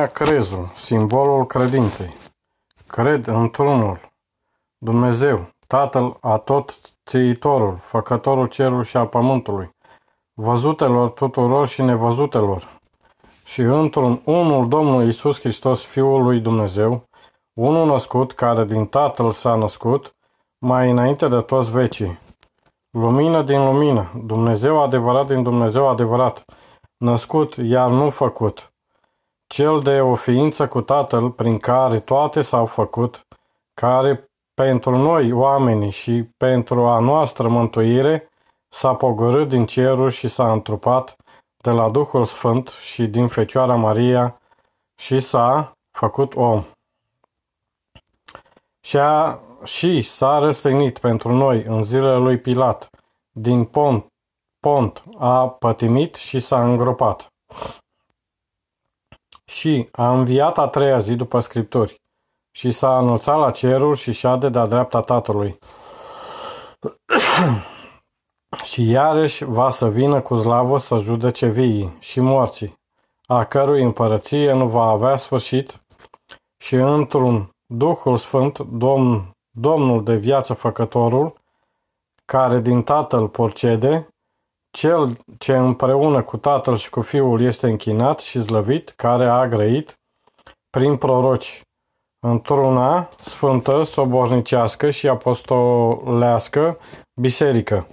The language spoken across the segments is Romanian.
asemenea crezul, simbolul credinței. Cred într-unul, Dumnezeu, Tatăl a tot țeitorul, făcătorul cerului și a pământului, văzutelor tuturor și nevăzutelor, și într-un unul Domnul Iisus Hristos, Fiul lui Dumnezeu, unul născut, care din Tatăl s-a născut, mai înainte de toți vecii. Lumină din lumină, Dumnezeu adevărat din Dumnezeu adevărat, născut, iar nu făcut, cel de o ființă cu Tatăl prin care toate s-au făcut, care pentru noi oamenii și pentru a noastră mântuire s-a pogorât din cerul și s-a întrupat de la Duhul Sfânt și din Fecioara Maria și s-a făcut om. Și, a, și s-a răstignit pentru noi în zilele lui Pilat, din pont, pont a pătimit și s-a îngropat și a înviat a treia zi după Scripturi și s-a înălțat la ceruri și șade de-a dreapta Tatălui. și iarăși va să vină cu slavă să judece viii și morții, a cărui împărăție nu va avea sfârșit și într-un Duhul Sfânt, Domn, Domnul de viață făcătorul, care din Tatăl porcede, cel ce împreună cu Tatăl și cu Fiul este închinat și zlăvit, care a grăit prin proroci, într-una sfântă, sobornicească și apostolească biserică.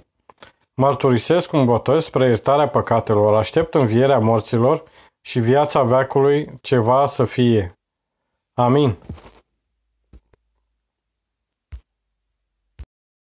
Mărturisesc un botez spre iertarea păcatelor, aștept învierea morților și viața veacului ceva să fie. Amin.